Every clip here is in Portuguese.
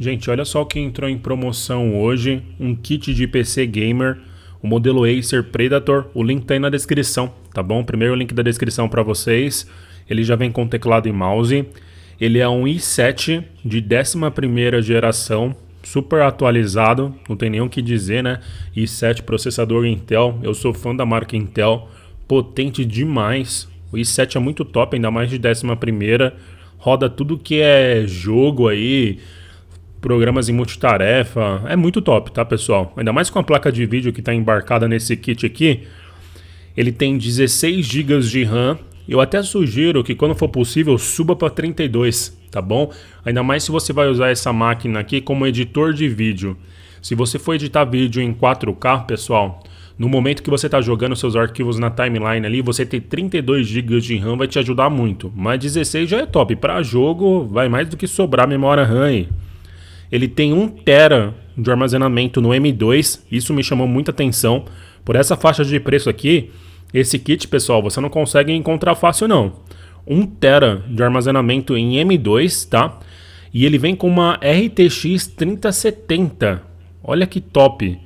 Gente, olha só o que entrou em promoção hoje, um kit de PC Gamer, o modelo Acer Predator, o link tá aí na descrição, tá bom? Primeiro link da descrição para vocês, ele já vem com teclado e mouse, ele é um i7 de 11ª geração, super atualizado, não tem nenhum que dizer, né? i7 processador Intel, eu sou fã da marca Intel, potente demais, o i7 é muito top, ainda mais de 11ª, roda tudo que é jogo aí, programas em multitarefa. É muito top, tá, pessoal? Ainda mais com a placa de vídeo que está embarcada nesse kit aqui. Ele tem 16 GB de RAM. Eu até sugiro que quando for possível suba para 32, tá bom? Ainda mais se você vai usar essa máquina aqui como editor de vídeo. Se você for editar vídeo em 4K, pessoal, no momento que você está jogando seus arquivos na timeline ali, você ter 32 GB de RAM vai te ajudar muito. Mas 16 já é top. Para jogo, vai mais do que sobrar memória RAM aí ele tem 1 tera de armazenamento no M2, isso me chamou muita atenção. Por essa faixa de preço aqui, esse kit, pessoal, você não consegue encontrar fácil não. 1 tera de armazenamento em M2, tá? E ele vem com uma RTX 3070. Olha que top.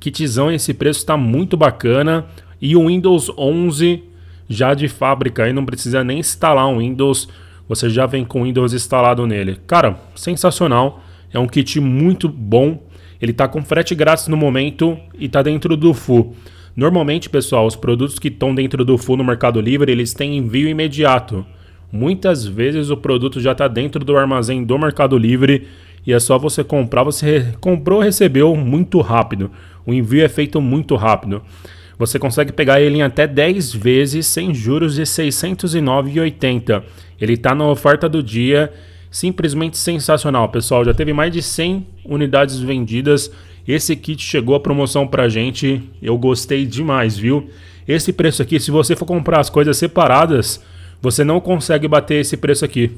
Kitzão, esse preço está muito bacana. E o Windows 11 já de fábrica, aí não precisa nem instalar um Windows, você já vem com o Windows instalado nele. Cara, sensacional. É um kit muito bom. Ele está com frete grátis no momento e está dentro do FU. Normalmente, pessoal, os produtos que estão dentro do FU no Mercado Livre, eles têm envio imediato. Muitas vezes o produto já está dentro do armazém do Mercado Livre e é só você comprar, você comprou, recebeu muito rápido. O envio é feito muito rápido. Você consegue pegar ele em até 10 vezes sem juros de R$ 609,80. Ele está na oferta do dia simplesmente sensacional, pessoal. Já teve mais de 100 unidades vendidas. Esse kit chegou a promoção pra gente. Eu gostei demais, viu? Esse preço aqui, se você for comprar as coisas separadas, você não consegue bater esse preço aqui.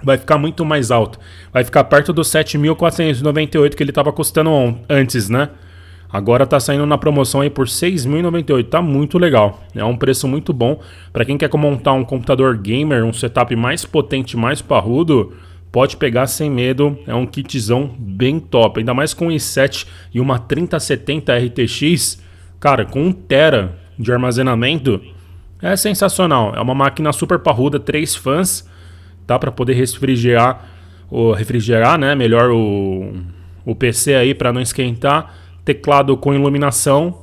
Vai ficar muito mais alto. Vai ficar perto dos 7.498 que ele estava custando antes, né? Agora está saindo na promoção aí por 6.098, tá muito legal. É um preço muito bom para quem quer montar um computador gamer, um setup mais potente, mais parrudo, pode pegar sem medo, é um kitzão bem top, ainda mais com i7 e uma 3070 RTX, cara, com 1 tera de armazenamento, é sensacional. É uma máquina super parruda, três fãs, tá para poder refrigerar, ou refrigerar, né, melhor o, o PC aí para não esquentar teclado com iluminação.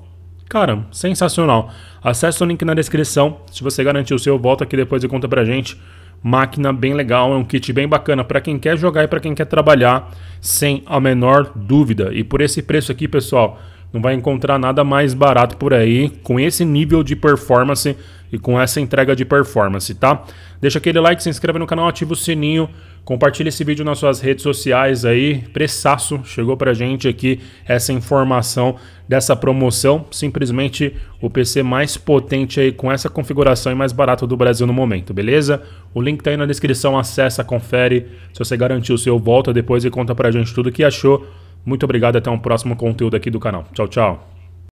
Cara, sensacional. Acesse o link na descrição. Se você garantir o seu, volta aqui depois e conta pra gente. Máquina bem legal, é um kit bem bacana para quem quer jogar e para quem quer trabalhar, sem a menor dúvida. E por esse preço aqui, pessoal, não vai encontrar nada mais barato por aí, com esse nível de performance e com essa entrega de performance, tá? Deixa aquele like, se inscreve no canal, ativa o sininho, compartilha esse vídeo nas suas redes sociais aí. Pressaço, chegou pra gente aqui essa informação dessa promoção. Simplesmente o PC mais potente aí com essa configuração e mais barato do Brasil no momento, beleza? O link tá aí na descrição, acessa, confere. Se você garantiu o seu, volta depois e conta pra gente tudo que achou. Muito obrigado, até um próximo conteúdo aqui do canal. Tchau, tchau.